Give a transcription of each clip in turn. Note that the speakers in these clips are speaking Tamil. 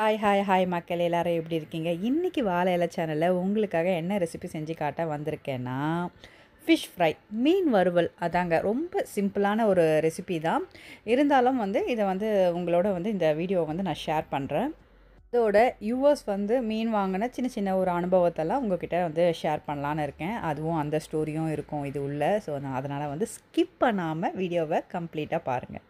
ஹாய் ஹாய் ஹாய் மக்கள் எல்லோரும் எப்படி இருக்கீங்க இன்றைக்கி வாழை இலை சேனலில் உங்களுக்காக என்ன ரெசிபி செஞ்சு காட்ட வந்திருக்கேன்னா ஃபிஷ் ஃப்ரை மீன் வறுவல் அதாங்க ரொம்ப சிம்பிளான ஒரு ரெசிபி தான் இருந்தாலும் வந்து இதை வந்து உங்களோட வந்து இந்த வீடியோவை வந்து நான் ஷேர் பண்ணுறேன் அதோட யூஎஸ் வந்து மீன் வாங்கின சின்ன சின்ன ஒரு அனுபவத்தெல்லாம் உங்ககிட்ட வந்து ஷேர் பண்ணலான்னு இருக்கேன் அதுவும் அந்த ஸ்டோரியும் இருக்கும் இது உள்ள ஸோ நான் அதனால் வந்து ஸ்கிப் பண்ணாமல் வீடியோவை கம்ப்ளீட்டாக பாருங்கள்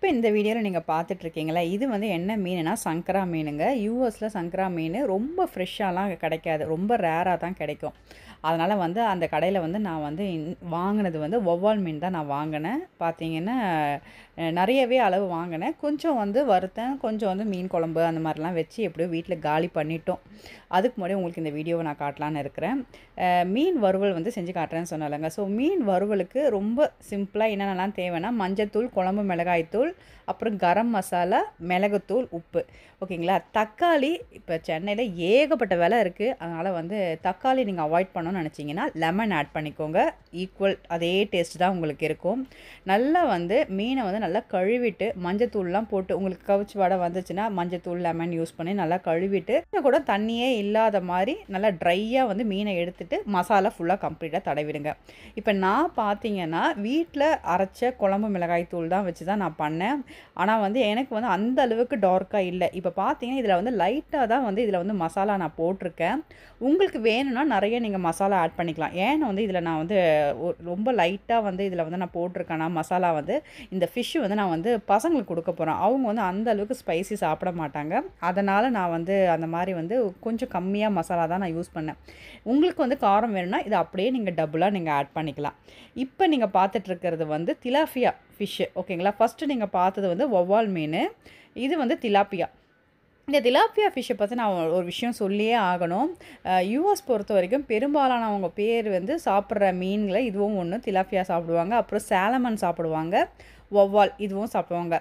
இப்போ இந்த வீடியோவில் நீங்கள் பார்த்துட்ருக்கீங்களா இது வந்து என்ன மீனுனா சங்கரா மீனுங்க யூஎஸில் சங்கரா மீன் ரொம்ப ஃப்ரெஷ்ஷாலாம் கிடைக்காது ரொம்ப ரேராக தான் கிடைக்கும் அதனால் வந்து அந்த கடையில் வந்து நான் வந்து வாங்கினது வந்து ஒவ்வால் மீன் தான் நான் வாங்கினேன் பார்த்தீங்கன்னா நிறையவே அளவு வாங்கினேன் கொஞ்சம் வந்து வறுத்தேன் கொஞ்சம் வந்து மீன் குழம்பு அந்த மாதிரிலாம் வச்சு எப்படியோ வீட்டில் காலி பண்ணிட்டோம் அதுக்கு முன்னாடி உங்களுக்கு இந்த வீடியோவை நான் காட்டலான்னு இருக்கிறேன் மீன் வறுவல் வந்து செஞ்சு காட்டுறேன்னு சொன்னாலங்க ஸோ மீன் வறுவலுக்கு ரொம்ப சிம்பிளாக என்னென்னலாம் தேவைன்னா மஞ்சத்தூள் குழம்பு மிளகாய்த்தூள் அப்புறம் கரம் மசாலா மிளகுத்தூள் உப்பு ஓகேங்களா தக்காளி இப்போ சென்னையில் ஏகப்பட்ட விலை இருக்குது அதனால் வந்து தக்காளி நீங்கள் அவாய்ட் பண்ணணும் பண்ணணும்னு நினச்சிங்கன்னா லெமன் ஆட் பண்ணிக்கோங்க ஈக்குவல் அதே டேஸ்ட் தான் உங்களுக்கு இருக்கும் நல்லா வந்து மீனை வந்து நல்லா கழுவிட்டு மஞ்சத்தூள்லாம் போட்டு உங்களுக்கு கவிச்சு வடை வந்துச்சுன்னா மஞ்சத்தூள் லெமன் யூஸ் பண்ணி நல்லா கழுவிட்டு கூட தண்ணியே இல்லாத மாதிரி நல்லா ட்ரையாக வந்து மீனை எடுத்துகிட்டு மசாலா ஃபுல்லாக கம்ப்ளீட்டாக தடவிடுங்க இப்போ நான் பார்த்தீங்கன்னா வீட்டில் அரைச்ச குழம்பு மிளகாய் தூள் தான் வச்சு தான் நான் பண்ணேன் ஆனால் வந்து எனக்கு வந்து அந்த அளவுக்கு டார்க்காக இல்லை இப்போ பார்த்தீங்கன்னா இதில் வந்து லைட்டாக தான் வந்து இதில் வந்து மசாலா நான் போட்டிருக்கேன் உங்களுக்கு வேணும்னா நிறைய நீங்கள் மசாலா மசாலா ஆட் பண்ணிக்கலாம் ஏன் வந்து இதில் நான் வந்து ரொம்ப லைட்டாக வந்து இதில் வந்து நான் போட்டிருக்கேன்னா மசாலா வந்து இந்த ஃபிஷ்ஷு வந்து நான் வந்து பசங்களுக்கு கொடுக்க போகிறேன் அவங்க வந்து அந்த அளவுக்கு ஸ்பைசி சாப்பிட மாட்டாங்க அதனால் நான் வந்து அந்த மாதிரி வந்து கொஞ்சம் கம்மியாக மசாலா தான் நான் யூஸ் பண்ணேன் உங்களுக்கு வந்து காரம் வேணும்னா இது அப்படியே நீங்கள் டபுளாக நீங்கள் ஆட் பண்ணிக்கலாம் இப்போ நீங்கள் பார்த்துட்ருக்கிறது வந்து திலாஃபியா ஃபிஷ்ஷு ஓகேங்களா ஃபஸ்ட்டு நீங்கள் பார்த்தது வந்து ஒவ்வால் மீன் இது வந்து திலாப்பியா இந்த திலாப்பியா ஃபிஷ்ஷை பற்றி நான் ஒரு விஷயம் சொல்லியே ஆகணும் யூஎஸ் பொறுத்த வரைக்கும் பெரும்பாலானவங்க பேர் வந்து சாப்பிட்ற மீன்களை இதுவும் ஒன்று திலாப்பியா சாப்பிடுவாங்க அப்புறம் சேலமன் சாப்பிடுவாங்க ஒவ்வால் இதுவும் சாப்பிடுவாங்க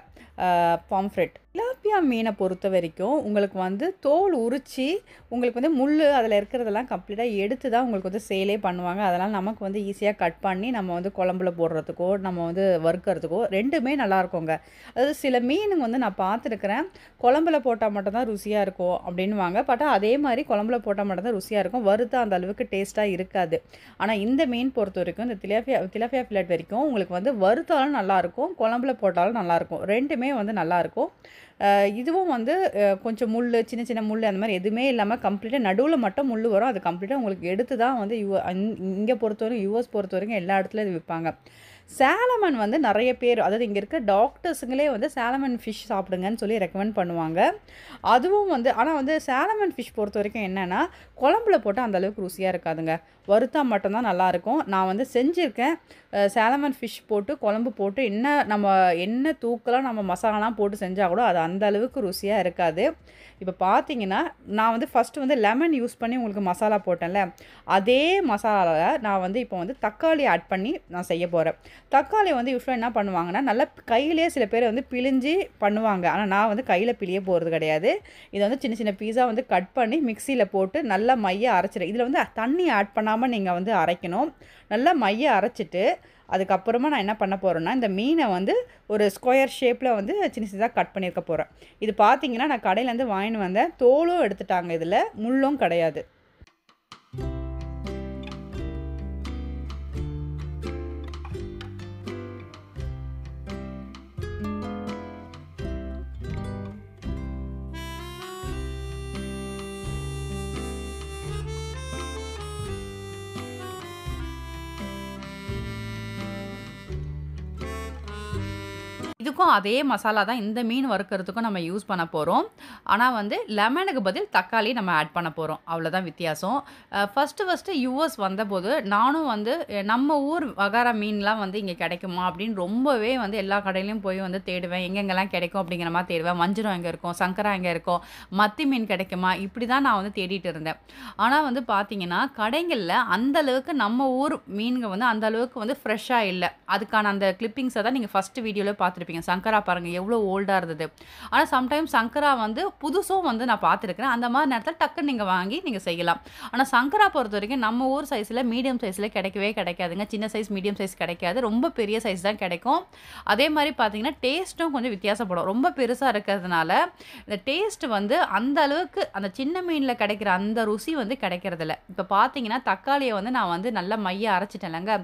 பாம்ஃப்ரெட் இல்லை tilapia மீனை பொறுத்த வரைக்கும் உங்களுக்கு வந்து தோல் உரித்து உங்களுக்கு வந்து முள் அதில் இருக்கிறதெல்லாம் கம்ப்ளீட்டாக எடுத்து தான் உங்களுக்கு வந்து சேலே பண்ணுவாங்க அதனால் நமக்கு வந்து ஈஸியாக கட் பண்ணி நம்ம வந்து குழம்புல போடுறதுக்கோ நம்ம வந்து வறுக்கிறதுக்கோ ரெண்டுமே நல்லாயிருக்குங்க அதாவது சில மீனுங்க வந்து நான் பார்த்துருக்குறேன் குழம்புல போட்டால் மட்டும்தான் ருசியாக இருக்கும் அப்படின்வாங்க பட் அதே மாதிரி குழம்புல போட்டால் மட்டும்தான் ருசியாக இருக்கும் வறுத்த அந்த அளவுக்கு டேஸ்ட்டாக இருக்காது ஆனால் இந்த மீன் பொறுத்த வரைக்கும் இந்த திலாஃபியா திலாஃபியா ஃபிளட் வரைக்கும் உங்களுக்கு வந்து வறுத்தாலும் நல்லாயிருக்கும் குழம்புல போட்டாலும் நல்லாயிருக்கும் ரெண்டுமே வந்து நல்லாயிருக்கும் இதுவும் வந்து கொஞ்சம் முள் சின்ன சின்ன முள் அந்த மாதிரி எதுவுமே இல்லாமல் கம்ப்ளீட்டாக நடுவில் மட்டும் முள் வரும் அது கம்ப்ளீட்டாக உங்களுக்கு எடுத்து தான் வந்து யூ இங்கே பொறுத்த வரைக்கும் யூஎஸ் பொறுத்த வரைக்கும் எல்லா இடத்துலையும் இது விற்பாங்க சேலமன் வந்து நிறைய பேர் அதாவது இங்கே இருக்க டாக்டர்ஸுங்களே வந்து சேலமன் ஃபிஷ் சாப்பிடுங்கன்னு சொல்லி ரெக்கமெண்ட் பண்ணுவாங்க அதுவும் வந்து ஆனால் வந்து சேலமன் ஃபிஷ் பொறுத்த வரைக்கும் என்னென்னா குழம்புல போட்டால் அந்தளவுக்கு ருசியாக இருக்காதுங்க வறுத்தா மட்டும்தான் நல்லாயிருக்கும் நான் வந்து செஞ்சுருக்கேன் சேலமன் ஃபிஷ் போட்டு குழம்பு போட்டு என்ன நம்ம என்ன தூக்கலாம் நம்ம மசாலாலாம் போட்டு செஞ்சால் கூட அது அந்த அளவுக்கு ருசியாக இருக்காது இப்போ பார்த்தீங்கன்னா நான் வந்து ஃபஸ்ட்டு வந்து லெமன் யூஸ் பண்ணி உங்களுக்கு மசாலா போட்டேன்ல அதே மசாலாவில் நான் வந்து இப்போ வந்து தக்காளி ஆட் பண்ணி நான் செய்ய போகிறேன் தக்காளி வந்து யூஸ்வலாக என்ன பண்ணுவாங்கன்னா நல்லா கையிலேயே சில பேர் வந்து பிழிஞ்சு பண்ணுவாங்க ஆனால் நான் வந்து கையில் பிழிய போகிறது கிடையாது இதை வந்து சின்ன சின்ன பீஸாக வந்து கட் பண்ணி மிக்சியில் போட்டு நல்லா மைய அரைச்சிடும் இதில் வந்து தண்ணி ஆட் பண்ணாமல் இல்லாமல் நீங்கள் வந்து அரைக்கணும் நல்லா மைய அரைச்சிட்டு அதுக்கப்புறமா நான் என்ன பண்ண போகிறேன்னா இந்த மீனை வந்து ஒரு ஸ்கொயர் ஷேப்பில் வந்து சின்ன சின்னதாக கட் பண்ணியிருக்க போகிறேன் இது பார்த்திங்கன்னா நான் கடையிலேருந்து வாங்கின்னு வந்தேன் தோலும் எடுத்துட்டாங்க இதில் முள்ளும் கிடையாது இதுக்கும் அதே மசாலா தான் இந்த மீன் வறுக்கிறதுக்கும் நம்ம யூஸ் பண்ண போகிறோம் ஆனால் வந்து லெமனுக்கு பதில் தக்காளி நம்ம ஆட் பண்ண போகிறோம் அவ்வளோதான் வித்தியாசம் ஃபஸ்ட்டு ஃபஸ்ட்டு யூஎஸ் வந்தபோது நானும் வந்து நம்ம ஊர் வகார மீன்லாம் வந்து இங்கே கிடைக்குமா அப்படின்னு ரொம்பவே வந்து எல்லா கடையிலையும் போய் வந்து தேடுவேன் எங்கெங்கெல்லாம் கிடைக்கும் அப்படிங்கிற மாதிரி தேடுவேன் வஞ்சிரம் எங்கே இருக்கும் சங்கரா எங்கே இருக்கும் மத்தி மீன் கிடைக்குமா இப்படி தான் நான் வந்து தேடிட்டு இருந்தேன் ஆனால் வந்து பார்த்தீங்கன்னா கடைகளில் அந்தளவுக்கு நம்ம ஊர் மீன்கள் வந்து அந்தளவுக்கு வந்து ஃப்ரெஷ்ஷாக இல்லை அதுக்கான அந்த கிளிப்பிங்ஸை தான் நீங்கள் ஃபஸ்ட்டு வீடியோவில் பார்த்துருப்பீங்க பாருங்கள் சங்கரா பாருங்கள் எவ்வளோ ஓல்டாக இருந்தது ஆனால் சம்டைம் சங்கரா வந்து புதுசும் வந்து நான் பார்த்துருக்கிறேன் அந்த மாதிரி நேரத்தில் டக்குன்னு நீங்கள் வாங்கி நீங்கள் செய்யலாம் ஆனால் சங்கரா பொறுத்த வரைக்கும் நம்ம ஊர் சைஸில் மீடியம் சைஸில் கிடைக்கவே கிடைக்காதுங்க சின்ன சைஸ் மீடியம் சைஸ் கிடைக்காது ரொம்ப பெரிய சைஸ் தான் கிடைக்கும் அதே மாதிரி பார்த்தீங்கன்னா டேஸ்ட்டும் கொஞ்சம் வித்தியாசப்படும் ரொம்ப பெருசாக இருக்கிறதுனால இந்த டேஸ்ட் வந்து அந்த அளவுக்கு அந்த சின்ன மீனில் கிடைக்கிற அந்த ருசி வந்து கிடைக்கிறதில்ல இப்போ பார்த்தீங்கன்னா தக்காளியை வந்து நான் வந்து நல்லா மையை அரைச்சிட்டேன் இல்லைங்க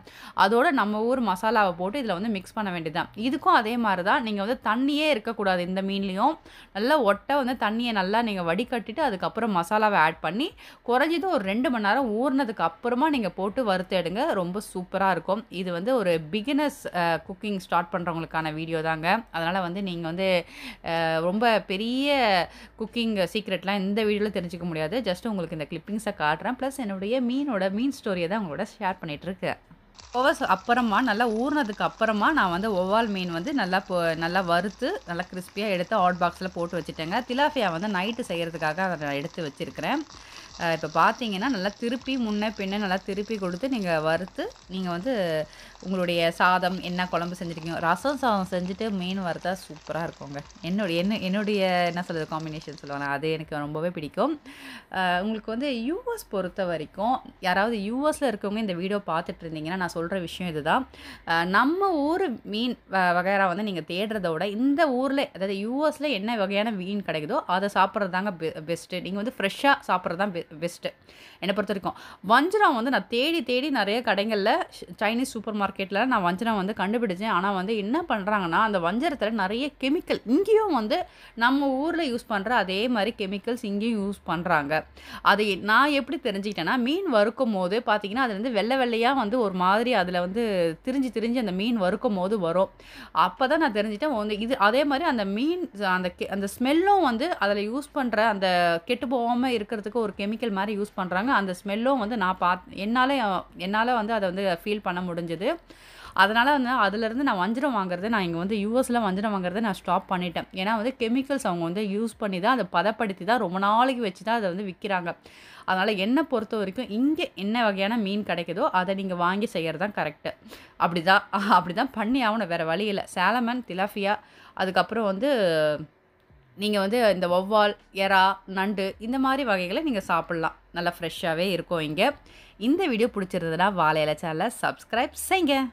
அதோட நம்ம ஊர் மசாலாவை போட்டு இதில் வந்து மிக்ஸ் பண்ண வேண்டியதுதான் இதுக்கும் அதே மாதிரி தான் நீங்கள் வந்து தண்ணியே இருக்கக்கூடாது இந்த மீன்லேயும் நல்லா ஒட்டை வந்து தண்ணியை நல்லா நீங்கள் வடிகட்டிட்டு அதுக்கப்புறம் மசாலாவை ஆட் பண்ணி குறைஞ்சது ஒரு ரெண்டு மணி நேரம் ஊறினதுக்கு அப்புறமா நீங்கள் போட்டு வறுத்து எடுங்க ரொம்ப சூப்பராக இருக்கும் இது வந்து ஒரு பிகினர்ஸ் குக்கிங் ஸ்டார்ட் பண்ணுறவங்களுக்கான வீடியோ தாங்க அதனால் வந்து நீங்கள் வந்து ரொம்ப பெரிய குக்கிங் சீக்ரெட்லாம் இந்த வீடியோவில் தெரிஞ்சுக்க முடியாது ஜஸ்ட் உங்களுக்கு இந்த கிளிப்பிங்ஸை காட்டுறேன் ப்ளஸ் என்னுடைய மீனோட மீன் ஸ்டோரியை தான் உங்களோட ஷேர் பண்ணிகிட்ருக்கேன் ஒவ்வொரு அப்புறமா நல்லா ஊறினதுக்கு அப்புறமா நான் வந்து ஒவ்வால் மீன் வந்து நல்லா நல்லா வறுத்து நல்லா கிறிஸ்பியாக எடுத்து ஹாட் பாக்ஸில் போட்டு வச்சுட்டேங்க திலாஃபியா வந்து நைட்டு செய்கிறதுக்காக அதை நான் எடுத்து வச்சுருக்கிறேன் இப்போ பார்த்தீங்கன்னா நல்லா திருப்பி முன்ன பின்ன நல்லா திருப்பி கொடுத்து நீங்கள் வறுத்து நீங்கள் வந்து உங்களுடைய சாதம் என்ன குழம்பு செஞ்சுருக்கீங்க ரசம் சாதம் செஞ்சுட்டு மீன் வறுத்தா சூப்பராக இருக்குங்க என்னுடைய என்ன என்னுடைய என்ன சொல்கிறது காம்பினேஷன் சொல்லுவாங்க அது எனக்கு ரொம்பவே பிடிக்கும் உங்களுக்கு வந்து யூஎஸ் பொறுத்த வரைக்கும் யாராவது யூஎஸில் இருக்கவங்க இந்த வீடியோ பார்த்துட்டு இருந்தீங்கன்னா நான் சொல்கிற விஷயம் இதுதான் நம்ம ஊர் மீன் வகையாக வந்து நீங்கள் தேடுறத விட இந்த ஊரில் அதாவது யூஎஸில் என்ன வகையான மீன் கிடைக்குதோ அதை சாப்பிட்றது தாங்க பெ பெஸ்ட்டு நீங்கள் வந்து ஃப்ரெஷ்ஷாக சாப்பிட்றது தான் பெ பெஸ்ட்டு என்னை பொறுத்த வரைக்கும் வஞ்சரம் வந்து நான் தேடி தேடி நிறைய கடைகளில் சைனீஸ் சூப்பர் மார்க்கெட்டில் நான் வஞ்சரம் வந்து கண்டுபிடிச்சேன் ஆனால் வந்து என்ன பண்ணுறாங்கன்னா அந்த வஞ்சரத்தில் நிறைய கெமிக்கல் இங்கேயும் வந்து நம்ம ஊரில் யூஸ் பண்ணுற அதே மாதிரி கெமிக்கல்ஸ் இங்கேயும் யூஸ் பண்ணுறாங்க அது நான் எப்படி தெரிஞ்சுக்கிட்டேன்னா மீன் வறுக்கும் போது பார்த்திங்கன்னா அதுலேருந்து வெள்ளை வெள்ளையாக வந்து ஒரு மாதிரி அதில் வந்து திரிஞ்சு திரிஞ்சு அந்த மீன் வறுக்கும் போது வரும் அப்போ தான் நான் தெரிஞ்சிட்டேன் வந்து இது அதே மாதிரி அந்த மீன் அந்த அந்த ஸ்மெல்லும் வந்து அதில் யூஸ் பண்ணுற அந்த கெட்டு போகாமல் இருக்கிறதுக்கு ஒரு கெமிக்கல் கெமிக்கல் மாதிரி யூஸ் பண்ணுறாங்க அந்த ஸ்மெல்லும் வந்து நான் பா என்னால் என்னால் வந்து அதை வந்து ஃபீல் பண்ண முடிஞ்சது அதனால் வந்து அதுலேருந்து நான் வஞ்சிரம் வாங்குறது நான் இங்கே வந்து யூஎஸில் வஞ்சிரம் வாங்குறதை நான் ஸ்டாப் பண்ணிட்டேன் ஏன்னா வந்து கெமிக்கல்ஸ் அவங்க வந்து யூஸ் பண்ணி தான் அதை பதப்படுத்தி தான் ரொம்ப நாளைக்கு வச்சு தான் அதை வந்து விற்கிறாங்க அதனால் என்னை பொறுத்த வரைக்கும் இங்கே என்ன வகையான மீன் கிடைக்குதோ அதை நீங்கள் வாங்கி செய்கிறது தான் கரெக்டு அப்படி தான் அப்படி தான் பண்ணி ஆகணும் வேறு வழியில் சேலமன் திலாஃபியா அதுக்கப்புறம் வந்து நீங்கள் வந்து இந்த ஒவ்வால் எறா நண்டு இந்த மாதிரி வகைகளை நீங்கள் சாப்பிட்லாம் நல்லா ஃப்ரெஷ்ஷாகவே இருக்கும் இங்கே இந்த வீடியோ பிடிச்சிருந்ததுன்னா வாழை சேனலை சப்ஸ்கிரைப் செய்யுங்க